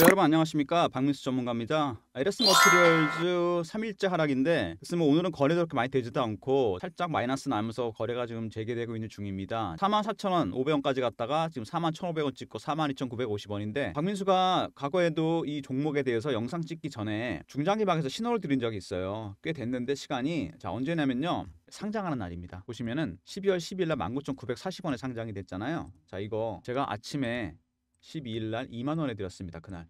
네, 여러분 안녕하십니까 박민수 전문가입니다 LS 머트리얼즈 3일째 하락인데 글쎄 오늘은 거래도 그렇게 많이 되지도 않고 살짝 마이너스 나면서 거래가 지금 재개되고 있는 중입니다 44,000원 500원까지 갔다가 지금 41,500원 찍고 42,950원인데 박민수가 과거에도 이 종목에 대해서 영상 찍기 전에 중장기방에서 신호를 드린 적이 있어요 꽤 됐는데 시간이 자 언제냐면요 상장하는 날입니다 보시면은 12월 10일 날 19,940원에 상장이 됐잖아요 자 이거 제가 아침에 12일 날 2만 원에 드렸습니다. 그날.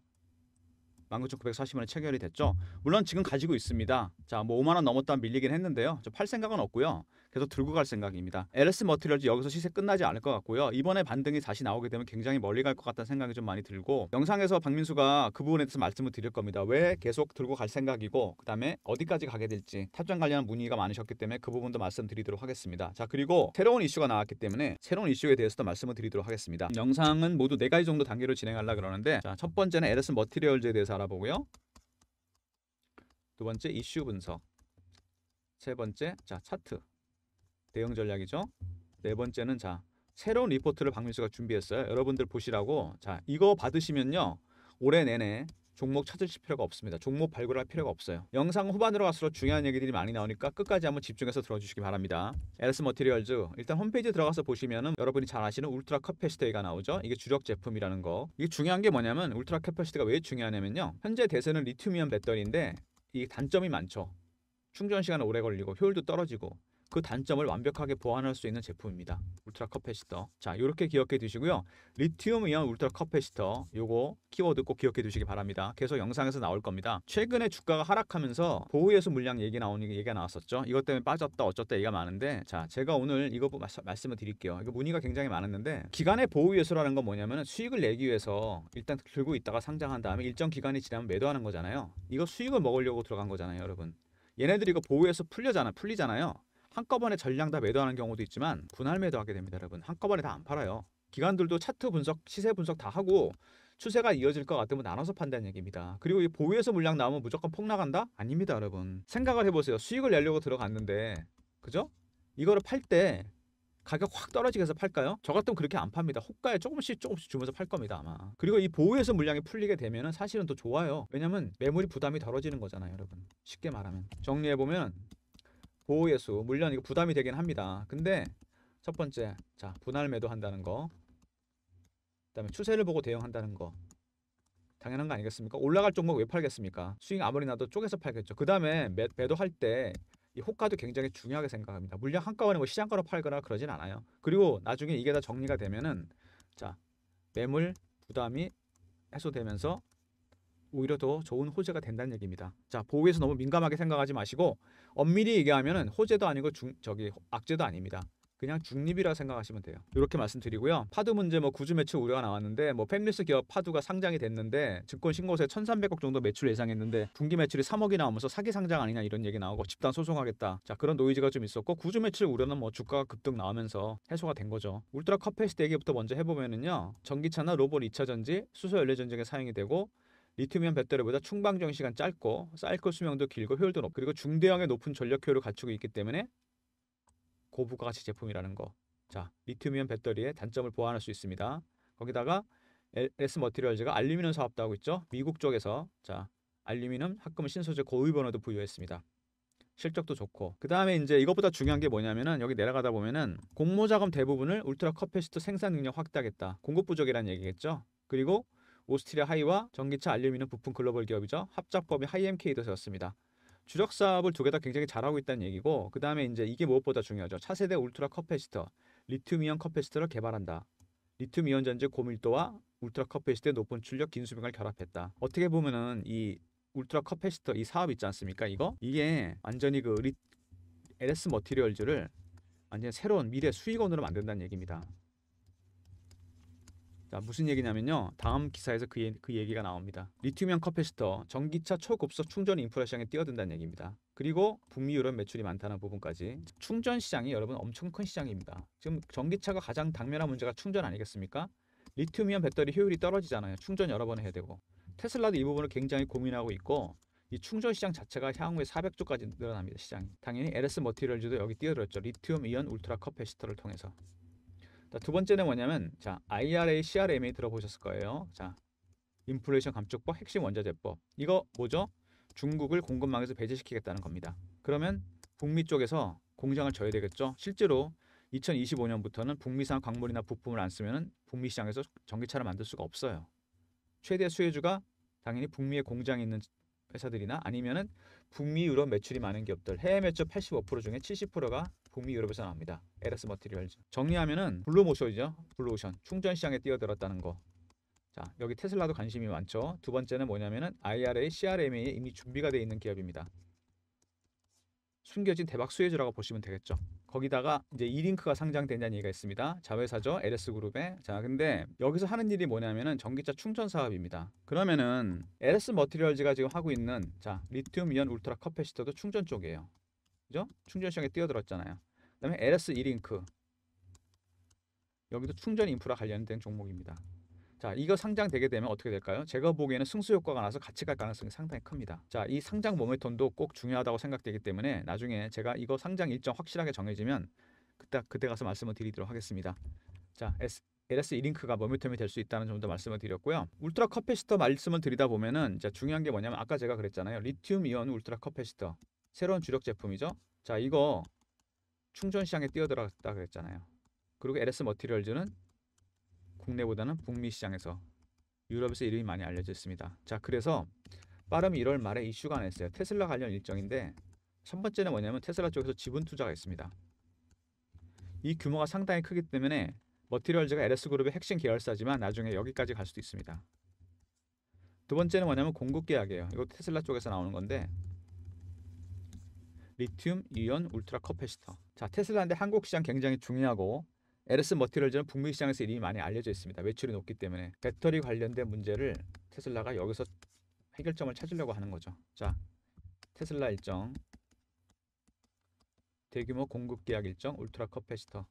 19,940원에 체결이 됐죠. 물론 지금 가지고 있습니다. 자, 뭐 5만 원 넘었다 밀리긴 했는데요. 저 팔 생각은 없고요. 계속 들고 갈 생각입니다. LS 머티리얼즈 여기서 시세 끝나지 않을 것 같고요. 이번에 반등이 다시 나오게 되면 굉장히 멀리 갈 것 같다는 생각이 좀 많이 들고 영상에서 박민수가 그 부분에 대해서 말씀을 드릴 겁니다. 왜 계속 들고 갈 생각이고 그 다음에 어디까지 가게 될지 탑장 관련한 문의가 많으셨기 때문에 그 부분도 말씀드리도록 하겠습니다. 자 그리고 새로운 이슈가 나왔기 때문에 새로운 이슈에 대해서도 말씀을 드리도록 하겠습니다. 영상은 모두 4가지 정도 단계로 진행하려 고 그러는데 자, 첫 번째는 LS 머티리얼즈에 대해서 알아보고요. 두 번째 이슈 분석 세 번째 자 차트 대응 전략이죠. 네 번째는 자 새로운 리포트를 박민수가 준비했어요. 여러분들 보시라고 자 이거 받으시면요 올해 내내 종목 찾으실 필요가 없습니다. 종목 발굴할 필요가 없어요. 영상 후반으로 갈수록 중요한 얘기들이 많이 나오니까 끝까지 한번 집중해서 들어주시기 바랍니다. LS 머티리얼즈 일단 홈페이지 들어가서 보시면은 여러분이 잘 아시는 울트라 캐패시티가 나오죠. 이게 주력 제품이라는 거. 이게 중요한 게 뭐냐면 울트라 캐패시티가 왜 중요하냐면요. 현재 대세는 리튬이온 배터리인데 이 단점이 많죠. 충전 시간은 오래 걸리고 효율도 떨어지고 그 단점을 완벽하게 보완할 수 있는 제품입니다. 울트라 커패시터. 자, 이렇게 기억해 두시고요. 리튬 이온 울트라 커패시터. 요거 키워드 꼭 기억해 두시기 바랍니다. 계속 영상에서 나올 겁니다. 최근에 주가가 하락하면서 보호예수 물량 얘기 나오는 얘기가 나왔었죠. 이것 때문에 빠졌다 어쩌다 얘기가 많은데 자, 제가 오늘 이거 뭐 말씀, 말씀을 드릴게요. 이거 문의가 굉장히 많았는데 기간의 보호예수라는 건 뭐냐면 수익을 내기 위해서 일단 들고 있다가 상장한 다음에 일정 기간이 지나면 매도하는 거잖아요. 이거 수익을 먹으려고 들어간 거잖아요, 여러분. 얘네들이 이거 보호해서 풀려잖아, 풀리잖아요. 한꺼번에 전량 다 매도하는 경우도 있지만 분할 매도하게 됩니다, 여러분. 한꺼번에 다 안 팔아요. 기관들도 차트 분석, 시세 분석 다 하고 추세가 이어질 것 같으면 나눠서 판다는 얘기입니다. 그리고 이 보유에서 물량 나오면 무조건 폭락한다? 아닙니다, 여러분. 생각을 해보세요. 수익을 내려고 들어갔는데, 그죠? 이거를 팔 때 가격 확 떨어지게 해서 팔까요? 저 같으면 그렇게 안 팝니다. 호가에 조금씩 조금씩 주면서 팔 겁니다, 아마. 그리고 이 보유에서 물량이 풀리게 되면 사실은 더 좋아요. 왜냐면 매물이 부담이 덜어지는 거잖아요, 여러분. 쉽게 말하면. 정리해보면 보호예수 물론 이거 부담이 되긴 합니다. 근데 첫 번째 자 분할 매도한다는 거 그다음에 추세를 보고 대응한다는 거 당연한 거 아니겠습니까? 올라갈 종목 왜 팔겠습니까? 수익 아무리 나도 쪼개서 팔겠죠. 그다음에 매, 도할때 이 호가도 굉장히 중요하게 생각합니다. 물량 한꺼번에 뭐 시장가로 팔거나 그러진 않아요. 그리고 나중에 이게 다 정리가 되면은 자 매물 부담이 해소되면서 오히려 더 좋은 호재가 된다는 얘기입니다. 자, 보호에서 너무 민감하게 생각하지 마시고 엄밀히 얘기하면 호재도 아니고 중, 저기 악재도 아닙니다. 그냥 중립이라 생각하시면 돼요. 이렇게 말씀드리고요. 파두 문제 뭐 구주 매출 우려가 나왔는데 뭐 팹리스 기업 파두가 상장이 됐는데 증권 신고세 1,300억 정도 매출 예상했는데 분기 매출이 3억이 나오면서 사기 상장 아니냐 이런 얘기 나오고 집단 소송하겠다. 자 그런 노이즈가 좀 있었고 구주 매출 우려는 뭐 주가가 급등 나오면서 해소가 된 거죠. 울트라 커페이스얘기부터 먼저 해보면은요. 전기차나 로봇 2차 전지, 수소 연료 전쟁에 사용이 되고 리튬이온 배터리보다 충방 정시간 짧고 사이클 수명도 길고 효율도 높고 그리고 중대형의 높은 전력 효율을 갖추고 있기 때문에 고부가 가치 제품이라는 거. 자, 리튬이온 배터리의 단점을 보완할 수 있습니다. 거기다가 LS 머티리얼즈가 알루미늄 사업도 하고 있죠. 미국 쪽에서 자, 알루미늄 합금 신소재 고위 번호도 부여했습니다. 실적도 좋고 그 다음에 이제 이것보다 중요한 게 뭐냐면은 여기 내려가다 보면은 공모 자금 대부분을 울트라 커패시터 생산 능력 확대하겠다 공급 부족이라는 얘기겠죠 그리고 오스트리아 하이와 전기차 알루미늄 부품 글로벌 기업이죠. 합작법인 하이엠케이도 세웠습니다. 주력 사업을 두 개 다 굉장히 잘하고 있다는 얘기고 그 다음에 이제 이게 무엇보다 중요하죠. 차세대 울트라 커패시터, 리튬이온 커패시터를 개발한다. 리튬이온 전지 고밀도와 울트라 커패시터의 높은 출력 긴수명을 결합했다. 어떻게 보면은 이 울트라 커패시터 이 사업 있지 않습니까? 이거 이게 완전히 그 리, LS 머티리얼즈를 완전 새로운 미래 수익원으로 만든다는 얘기입니다. 자, 무슨 얘기냐면요. 다음 기사에서 그, 그 얘기가 나옵니다. 리튬이온 커패시터, 전기차 초급속 충전 인프라 시장에 뛰어든다는 얘기입니다. 그리고 북미 유럽 매출이 많다는 부분까지 충전 시장이 여러분 엄청 큰 시장입니다. 지금 전기차가 가장 당면한 문제가 충전 아니겠습니까? 리튬이온 배터리 효율이 떨어지잖아요. 충전 여러 번 해야 되고. 테슬라도 이 부분을 굉장히 고민하고 있고 이 충전 시장 자체가 향후에 400조까지 늘어납니다. 시장이. 당연히 LS 머티리얼즈도 여기 뛰어들었죠. 리튬 이온 울트라 커패시터를 통해서. 자, 두 번째는 뭐냐면 자, IRA, CRMA 들어보셨을 거예요. 자, 인플레이션 감축법, 핵심 원자재법. 이거 뭐죠? 중국을 공급망에서 배제시키겠다는 겁니다. 그러면 북미 쪽에서 공장을 져야 되겠죠. 실제로 2025년부터는 북미산 광물이나 부품을 안 쓰면 북미 시장에서 전기차를 만들 수가 없어요. 최대 수혜주가 당연히 북미의 공장이 있는 회사들이나 아니면은 북미 유럽 매출이 많은 기업들 해외 매출 85% 중에 70%가 북미 유럽에서 나옵니다. 에러스 머티리얼 정리하면은 블루모션이죠. 블루오션 충전 시장에 뛰어들었다는 거. 자 여기 테슬라도 관심이 많죠. 두 번째는 뭐냐면은 IRA, CRMA에 이미 준비가 돼 있는 기업입니다. 숨겨진 대박 수혜주라고 보시면 되겠죠. 거기다가 네. 이제 이링크가 상장된다는 얘기가 있습니다. 자회사죠. LS그룹에. 자, 근데 여기서 하는 일이 뭐냐면은 전기차 충전 사업입니다. 그러면은 LS 머티리얼즈가 지금 하고 있는 자, 리튬 이온 울트라 커패시터도 충전 쪽이에요. 그죠? 충전 시장에 뛰어들었잖아요. 그다음에 LS 이링크. 여기도 충전 인프라 관련된 종목입니다. 자, 이거 상장되게 되면 어떻게 될까요? 제가 보기에는 승수 효과가 나서 같이 갈 가능성이 상당히 큽니다. 자, 이 상장 모멘텀도 꼭 중요하다고 생각되기 때문에 나중에 제가 이거 상장 일정 확실하게 정해지면 그때 그때 가서 말씀을 드리도록 하겠습니다. 자, S, LS 이링크가 e 모멘텀이 될 수 있다는 점도 말씀을 드렸고요. 울트라 커패시터 말씀을 드리다 보면은 중요한 게 뭐냐면 아까 제가 그랬잖아요. 리튬 이온 울트라 커패시터 새로운 주력 제품이죠. 자, 이거 충전 시장에 뛰어들었다 그랬잖아요. 그리고 LS 머티리얼즈는 국내보다는 북미 시장에서 유럽에서 이름이 많이 알려졌습니다. 자, 그래서 빠름 1월 말에 이슈가 났어요. 테슬라 관련 일정인데 첫 번째는 뭐냐면 테슬라 쪽에서 지분 투자가 있습니다. 이 규모가 상당히 크기 때문에 머티리얼즈가 LS그룹의 핵심 계열사지만 나중에 여기까지 갈 수도 있습니다. 두 번째는 뭐냐면 공급 계약이에요. 이거 테슬라 쪽에서 나오는 건데 리튬 이온 울트라 커패시터. 자, 테슬라인데 한국 시장 굉장히 중요하고 에르스 머티럴즈는 북미 시장에서 이미 많이 알려져 있습니다. 매출이 높기 때문에 배터리 관련된 문제를 테슬라가 여기서 해결점을 찾으려고 하는 거죠. 자, 테슬라 일정, 대규모 공급 계약 일정, 울트라 커패시터,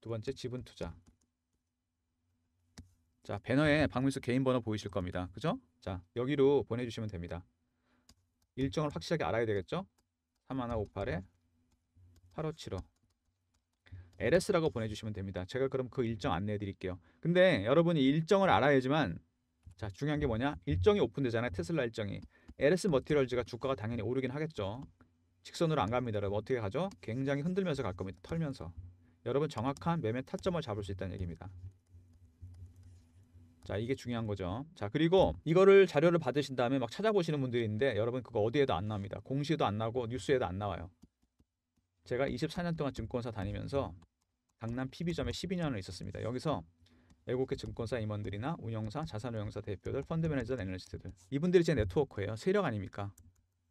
두 번째 지분 투자. 자, 배너에 박민수 개인 번호 보이실 겁니다. 그죠? 자, 여기로 보내주시면 됩니다. 일정을 확실하게 알아야 되겠죠? 3158에 8575 ls라고 보내주시면 됩니다. 제가 그럼 그 일정 안내해 드릴게요. 근데 여러분이 일정을 알아야지만 자 중요한 게 뭐냐? 일정이 오픈되잖아요. 테슬라 일정이. LS 머티럴즈가 주가가 당연히 오르긴 하겠죠. 직선으로 안 갑니다. 여러분 어떻게 가죠? 굉장히 흔들면서 갈 겁니다. 털면서. 여러분 정확한 매매 타점을 잡을 수 있다는 얘기입니다. 자 이게 중요한 거죠. 자 그리고 이거를 자료를 받으신 다음에 막 찾아보시는 분들이 있는데 여러분 그거 어디에도 안 나옵니다. 공시에도 안 나오고 뉴스에도 안 나와요. 제가 24년 동안 증권사 다니면서 강남 PB점에 12년을 있었습니다. 여기서 애국계 증권사 임원들이나 운영사, 자산운용사 대표들, 펀드매니저, 애널리스트들 이분들이 제 네트워크예요. 세력 아닙니까?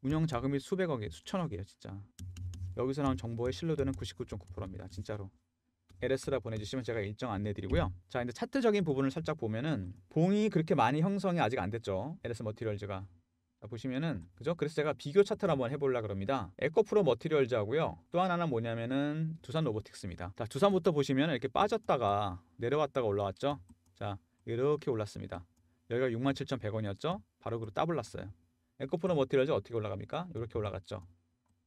운영 자금이 수백억이 에요 수천억이에요, 진짜. 여기서 나온 정보의 신뢰도는 99.9%입니다. 진짜로. LS라 보내주시면 제가 일정 안내드리고요. 자, 이제 차트적인 부분을 살짝 보면은 봉이 그렇게 많이 형성이 아직 안 됐죠. LS 머티리얼즈가 자, 아, 보시면은 그죠? 그래서 제가 비교 차트를 한번 해보려 그럽니다. 에코프로 머티리얼즈하고요. 또 하나는 뭐냐면은 두산 로보틱스입니다. 자, 두산부터 보시면 이렇게 빠졌다가 내려왔다가 올라왔죠. 자, 이렇게 올랐습니다. 여기가 67,100원이었죠. 바로 그로 따블 났어요. 에코프로 머티리얼즈 어떻게 올라갑니까? 이렇게 올라갔죠.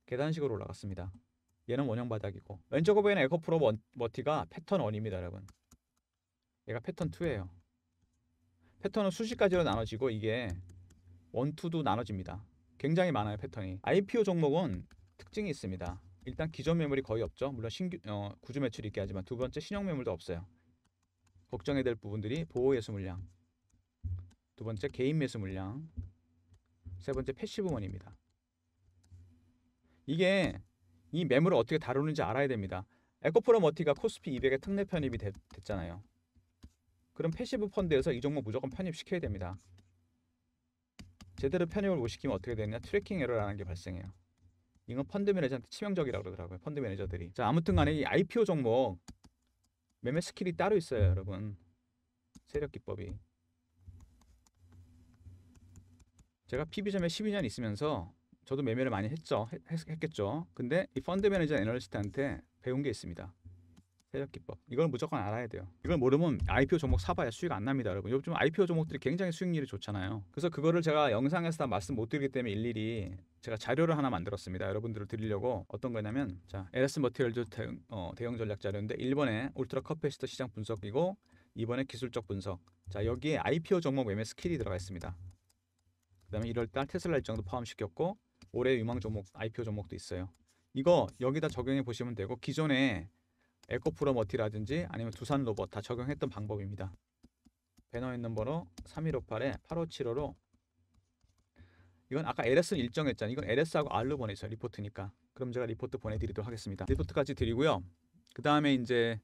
계단식으로 올라갔습니다. 얘는 원형 바닥이고 왼쪽에 보이는 에코프로 머, 티가 패턴 1입니다, 여러분. 얘가 패턴 2예요. 패턴은 수시까지로 나눠지고 이게 원투도 나눠집니다. 굉장히 많아요 패턴이. IPO 종목은 특징이 있습니다. 일단 기존 매물이 거의 없죠. 물론 신규 어, 구주 매출이 있긴 하지만 두 번째 신형 매물도 없어요. 걱정해야 될 부분들이 보호 예수 물량, 두 번째 개인 매수 물량, 세 번째 패시브 원입니다. 이게 이 매물을 어떻게 다루는지 알아야 됩니다. 에코프로머티가 코스피 200에 특례 편입이 됐, 잖아요 그럼 패시브 펀드에서 이 종목 무조건 편입시켜야 됩니다. 제대로 편입을 못 시키면 어떻게 되느냐 트래킹 에러라는 게 발생해요. 이건 펀드 매니저한테 치명적이라고 그러더라고요. 펀드 매니저들이. 자, 아무튼 간에 이 IPO 종목 매매 스킬이 따로 있어요, 여러분. 세력 기법이. 제가 PB점에 12년 있으면서 저도 매매를 많이 했죠. 했, 겠죠 근데 이 펀드 매니저 애널리스트한테 배운 게 있습니다. 해석 기법 이건 무조건 알아야 돼요 이걸 모르면 IPO 종목 사봐야 수익 안 납니다 여러분 요즘 IPO 종목들이 굉장히 수익률이 좋잖아요 그래서 그거를 제가 영상에서 다 말씀 못 드리기 때문에 일일이 제가 자료를 하나 만들었습니다 여러분들을 드리려고 어떤 거냐면 자 LS 머티리얼즈 대응, 어, 대형 전략 자료인데 1번에 울트라 커패시터 시장 분석이고 2번에 기술적 분석 자 여기에 IPO 종목 매매 스킬이 들어가 있습니다 그 다음에 1월달 테슬라 일정도 포함시켰고 올해 유망 종목 IPO 종목도 있어요 이거 여기다 적용해 보시면 되고 기존에 에코프로 머티라든지 아니면 두산 로봇 다 적용했던 방법입니다. 배너 있는 번호 3158에 8575로 이건 아까 LS는 일정했잖아요. 이건 LS하고 R로 보내죠. 리포트니까. 그럼 제가 리포트 보내드리도록 하겠습니다. 리포트까지 드리고요. 그 다음에 이제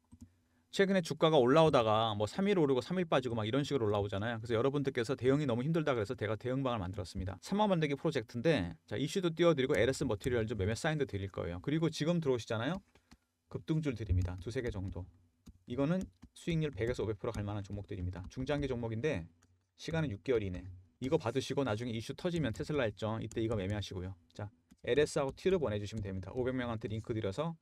최근에 주가가 올라오다가 뭐 3일 오르고 3일 빠지고 막 이런 식으로 올라오잖아요. 그래서 여러분들께서 대응이 너무 힘들다 그래서 제가 대응방을 만들었습니다. 3만 만들기 프로젝트인데 자 이슈도 띄워드리고 LS 머티리얼 좀 몇몇 사인도 드릴 거예요. 그리고 지금 들어오시잖아요. 급등줄 드립니다. 두세 개 정도. 이거는 수익률 100에서 500%갈 만한 종목들입니다. 중장기 종목인데 시간은 6개월 이내. 이거 받으시고 나중에 이슈 터지면 테슬라 일정 이때 이거 매매하시고요. 자, LS하고 T로 보내주시면 됩니다. 500명한테 링크 드려서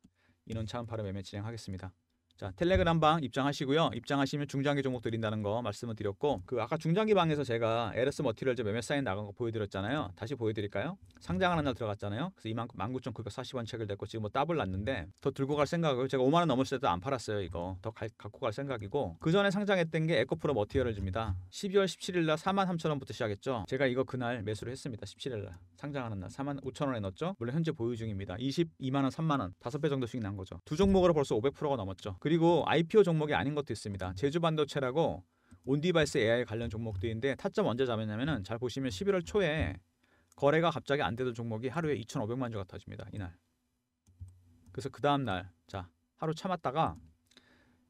인원 차원 바로 매매 진행하겠습니다. 자 텔레그램 방 입장하시고요. 입장하시면 중장기 종목 드린다는 거 말씀을 드렸고 그 아까 중장기 방에서 제가 LS 머티를얼즈 매매 사인 나간 거 보여드렸잖아요. 다시 보여드릴까요? 상장하는 날 들어갔잖아요. 그래서 2만 19,940원 책을 냈고 지금 뭐 더블 났는데 더 들고 갈 생각을 제가 5만 원 넘었을 때도 안 팔았어요. 이거 더 갈, 갖고 갈 생각이고 그 전에 상장했던 게 에코프로 머티어를줍니다 12월 17일 날4 3 0 0 0 원부터 시작했죠. 제가 이거 그날 매수를 했습니다. 17일 날 상장하는 날4 5 0 0 0 원에 넣었죠. 물론 현재 보유 중입니다. 22만 원, 3만 원5배 정도 수익 난 거죠. 두 종목으로 벌써 500%가 넘었죠. 그리고 IPO 종목이 아닌 것도 있습니다. 제주반도체라고 온디바이스 AI 관련 종목도 있는데 타점 언제 잡았냐면은 잘 보시면 11월 초에 거래가 갑자기 안 되던 종목이 하루에 2,500만 주가 터집니다. 이날. 그래서 그 다음 날 자, 하루 참았다가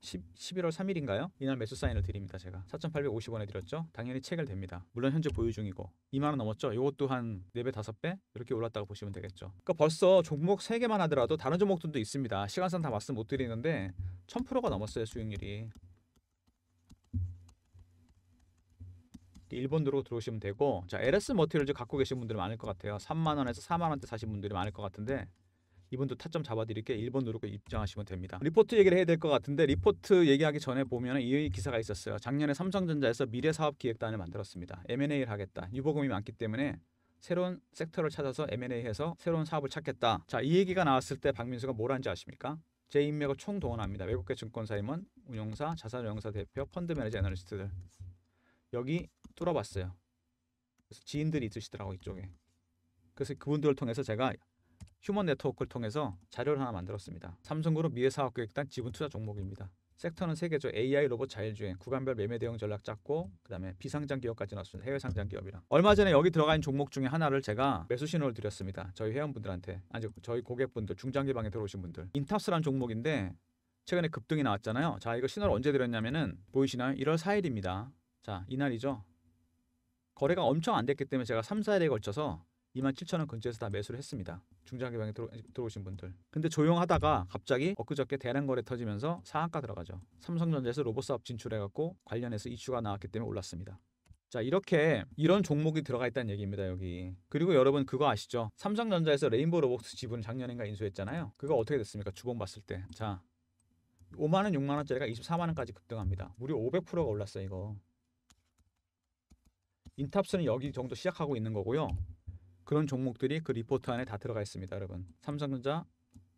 10, 11월 3일인가요? 이날 매수 사인을 드립니다. 제가 4,850원에 드렸죠. 당연히 체결됩니다. 물론 현재 보유 중이고 2만 원 넘었죠. 이것도 한 4배, 5배 이렇게 올랐다고 보시면 되겠죠. 그러니까 벌써 종목 3개만 하더라도 다른 종목들도 있습니다. 시간상 다 말씀 못 드리는데 1,000%가 넘었어요. 수익률이. 일본으로 들어오시면 되고 자 LS 머티리얼즈 갖고 계신 분들이 많을 것 같아요. 3만 원에서 4만 원대 사신 분들이 많을 것 같은데 이분도 타점 잡아드릴게 1번 누르고 입장하시면 됩니다. 리포트 얘기를 해야 될 것 같은데 리포트 얘기하기 전에 보면 이 기사가 있었어요. 작년에 삼성전자에서 미래사업기획단을 만들었습니다. M&A를 하겠다. 유보금이 많기 때문에 새로운 섹터를 찾아서 M&A해서 새로운 사업을 찾겠다. 자, 이 얘기가 나왔을 때 박민수가 뭘 한지 아십니까? 제 인맥을 총동원합니다. 외국계 증권사임원, 운용사, 자산운용사 대표, 펀드 매니저 애널리스트들. 여기 뚫어봤어요. 그래서 지인들이 있으시더라고 이쪽에. 그래서 그분들을 통해서 제가 휴먼 네트워크를 통해서 자료를 하나 만들었습니다. 삼성그룹 미래사업계획단 지분 투자 종목입니다. 섹터는 세계죠 AI 로봇 자율주행, 구간별 매매 대응 전략 짰고 그다음에 비상장 기업까지 넣었습니다. 해외 상장 기업이랑. 얼마 전에 여기 들어가 있는 종목 중에 하나를 제가 매수 신호를 드렸습니다. 저희 회원분들한테 아니 저희 고객분들 중장기 방에 들어오신 분들. 인탑스란 종목인데 최근에 급등이 나왔잖아요. 자 이거 신호를 언제 드렸냐면은 보이시나요? 1월 4일입니다. 자 이날이죠. 거래가 엄청 안 됐기 때문에 제가 3, 4일에 걸쳐서 2 7 0 0 0원 근처에서 다 매수를 했습니다. 중장기방에 들어, 들어오신 분들. 근데 조용하다가 갑자기 엊그저께 대량 거래 터지면서 상한가 들어가죠. 삼성전자에서 로봇 사업 진출해갖고 관련해서 이슈가 나왔기 때문에 올랐습니다. 자 이렇게 이런 종목이 들어가 있다는 얘기입니다 여기 그리고 여러분 그거 아시죠 삼성전자에서 레인보우 로봇스 지분 작년인가 인수했잖아요 그거 어떻게 됐습니까 주봉 봤을 때 자 5만원 6만원짜리가 24만원까지 급등합니다 무려 500%가 올랐어요 이거 인탑스는 여기 정도 시작하고 있는 거고요 그런 종목들이 그 리포트 안에 다 들어가 있습니다, 여러분. 삼성전자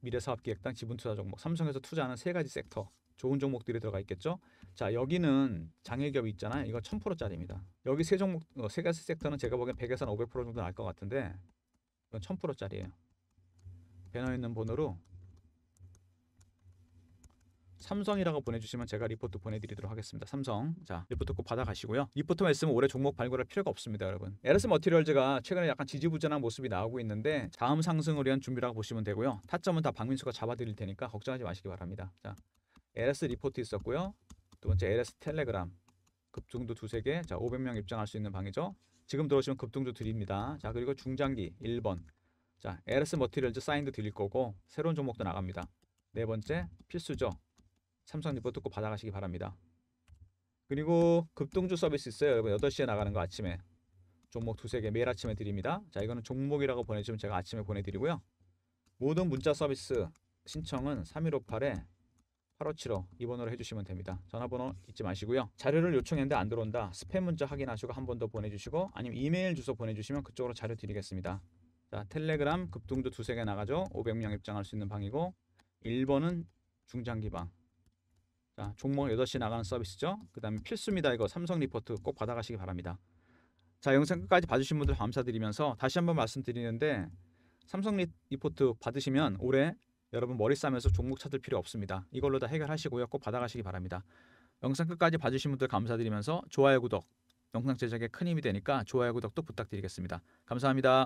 미래사업계획당 지분투자 종목, 삼성에서 투자하는 세 가지 섹터 좋은 종목들이 들어가 있겠죠. 자 여기는 장애기업 있잖아요. 이거 1000%짜리입니다. 여기 세 종목 어, 세 가지 섹터는 제가 보기엔 100에서 5 0 0 정도 날 것 같은데 이건 1000%짜리예요. 배너 있는 번호로 삼성이라고 보내주시면 제가 리포트 보내드리도록 하겠습니다. 삼성. 자, 리포트 꼭 받아가시고요. 리포트만 있으면 올해 종목 발굴할 필요가 없습니다, 여러분. LS 머티리얼즈가 최근에 약간 지지부전한 모습이 나오고 있는데 다음 상승을 위한 준비라고 보시면 되고요. 타점은 다 박민수가 잡아드릴 테니까 걱정하지 마시기 바랍니다. 자, LS 리포트 있었고요. 두 번째 LS 텔레그램 급등도 두세 개. 자, 500명 입장할 수 있는 방이죠. 지금 들어오시면 급등도 드립니다. 자, 그리고 중장기 1번. 자, LS 머티리얼즈 사인도 드릴 거고 새로운 종목도 나갑니다. 네 번째 필수죠. 삼성 리포트 꼭 받아가시기 바랍니다. 그리고 급등주 서비스 있어요. 여러분 8시에 나가는 거 아침에. 종목 두 세 개 매일 아침에 드립니다. 자 이거는 종목이라고 보내주면 시 제가 아침에 보내드리고요. 모든 문자 서비스 신청은 3158에 8575 이번으로 해주시면 됩니다. 전화번호 잊지 마시고요. 자료를 요청했는데 안 들어온다. 스팸 문자 확인하시고 한 번 더 보내주시고 아니면 이메일 주소 보내주시면 그쪽으로 자료 드리겠습니다. 자텔레그램 급등도 두세 개 나가죠. 500명 입장할 수 있는 방이고 1번은 중장기방 자, 종목 8시 나가는 서비스죠. 그 다음에 필수입니다. 이거 삼성 리포트 꼭 받아가시기 바랍니다. 자, 영상 끝까지 봐주신 분들 감사드리면서 다시 한번 말씀드리는데 삼성 리포트 받으시면 올해 여러분 머리 싸면서 종목 찾을 필요 없습니다. 이걸로 다 해결하시고요. 꼭 받아가시기 바랍니다. 영상 끝까지 봐주신 분들 감사드리면서 좋아요, 구독, 영상 제작에 큰 힘이 되니까 좋아요, 구독도 부탁드리겠습니다. 감사합니다.